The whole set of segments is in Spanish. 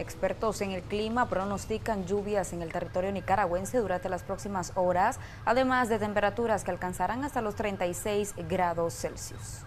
Expertos en el clima pronostican lluvias en el territorio nicaragüense durante las próximas horas, además de temperaturas que alcanzarán hasta los 36 grados Celsius.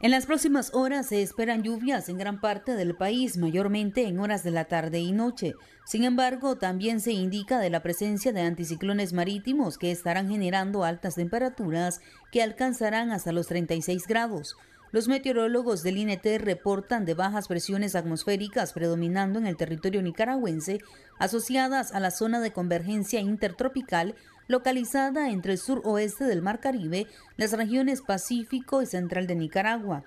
En las próximas horas se esperan lluvias en gran parte del país, mayormente en horas de la tarde y noche. Sin embargo, también se indica de la presencia de anticiclones marítimos que estarán generando altas temperaturas que alcanzarán hasta los 36 grados. Los meteorólogos del INET reportan de bajas presiones atmosféricas predominando en el territorio nicaragüense, asociadas a la zona de convergencia intertropical localizada entre el suroeste del Mar Caribe, las regiones Pacífico y Central de Nicaragua.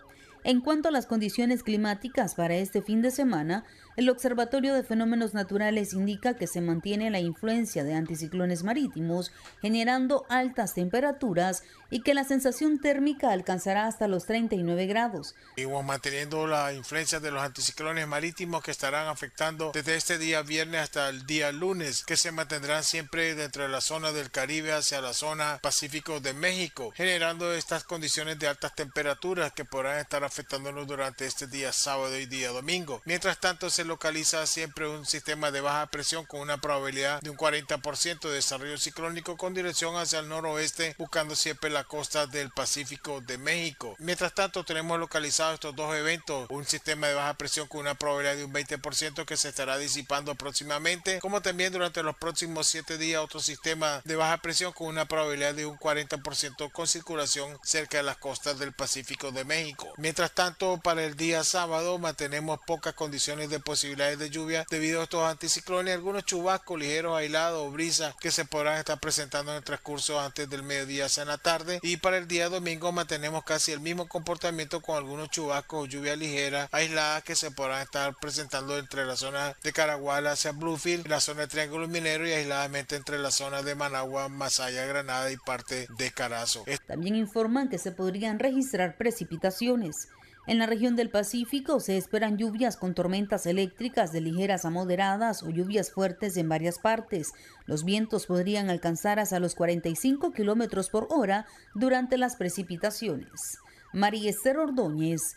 En cuanto a las condiciones climáticas para este fin de semana, el Observatorio de Fenómenos Naturales indica que se mantiene la influencia de anticiclones marítimos, generando altas temperaturas y que la sensación térmica alcanzará hasta los 39 grados. Igual manteniendo la influencia de los anticiclones marítimos que estarán afectando desde este día viernes hasta el día lunes, que se mantendrán siempre dentro de la zona del Caribe hacia la zona Pacífico de México, generando estas condiciones de altas temperaturas que podrán estar afectando afectándonos durante este día sábado y día domingo. Mientras tanto, se localiza siempre un sistema de baja presión con una probabilidad de un 40% de desarrollo ciclónico con dirección hacia el noroeste, buscando siempre la costa del Pacífico de México. Mientras tanto, tenemos localizado estos dos eventos, un sistema de baja presión con una probabilidad de un 20% que se estará disipando próximamente, como también durante los próximos 7 días otro sistema de baja presión con una probabilidad de un 40% con circulación cerca de las costas del Pacífico de México. Mientras tanto, para el día sábado mantenemos pocas condiciones de posibilidades de lluvia debido a estos anticiclones algunos chubascos ligeros aislados o brisas que se podrán estar presentando en el transcurso antes del mediodía hacia la tarde. Y para el día domingo mantenemos casi el mismo comportamiento con algunos chubascos o lluvia ligera aisladas que se podrán estar presentando entre la zona de Caraguala hacia Bluefield, la zona de Triángulo Minero y aisladamente entre la zona de Managua, Masaya, Granada y parte de Carazo. También informan que se podrían registrar precipitaciones en la región del Pacífico se esperan lluvias con tormentas eléctricas de ligeras a moderadas o lluvias fuertes en varias partes. Los vientos podrían alcanzar hasta los 45 kilómetros por hora durante las precipitaciones. María Esther Ordóñez,